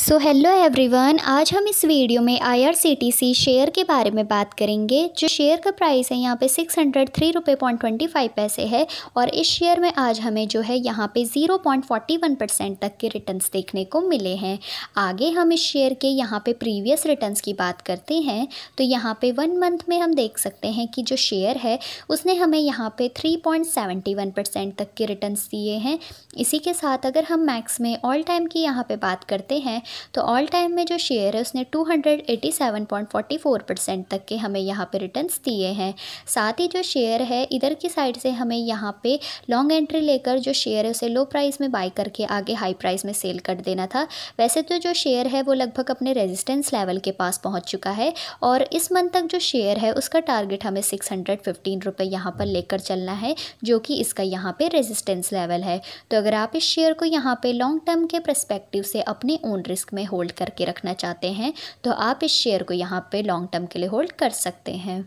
so hello everyone आज हम इस वीडियो में आईआरसीटीसी शेयर के बारे में बात करेंगे जो शेयर का प्राइस है यहाँ पे सिक्स हंड्रेड थ्री रुपये पॉइंट ट्वेंटी फाइव पैसे है और इस शेयर में आज हमें जो है यहाँ पे zero point forty one percent तक के रिटर्न्स देखने को मिले हैं आगे हम इस शेयर के यहाँ पर प्रीवियस रिटर्न की बात करते हैं तो यहाँ पर वन मंथ में हम देख सकते हैं कि जो शेयर है उसने हमें यहाँ पर three point seventy one percent तक के रिटर्न दिए हैं इसी के साथ अगर हम मैक्स में ऑल टाइम की यहाँ पर बात करते हैं तो ऑल टाइम में जो शेयर है उसने 287.44 परसेंट तक के हमें यहाँ पे रिटर्न्स दिए हैं साथ ही जो शेयर है इधर की साइड से हमें यहाँ पे लॉन्ग एंट्री लेकर जो शेयर है उसे लो प्राइस में बाई करके आगे हाई प्राइस में सेल कर देना था वैसे तो जो शेयर है वो लगभग अपने रेजिस्टेंस लेवल के पास पहुँच चुका है और इस मंथ तक जो शेयर है उसका टारगेट हमें सिक्स हंड्रेड फिफ्टीन रुपये यहाँ पर लेकर चलना है जो कि इसका यहाँ पे रेजिस्टेंस लेवल है तो अगर आप इस शेयर को यहाँ पे लॉन्ग टर्म के प्रस्पेक्टिव से अपने ओन रिस्क रिस्क में होल्ड करके रखना चाहते हैं तो आप इस शेयर को यहाँ पे लॉन्ग टर्म के लिए होल्ड कर सकते हैं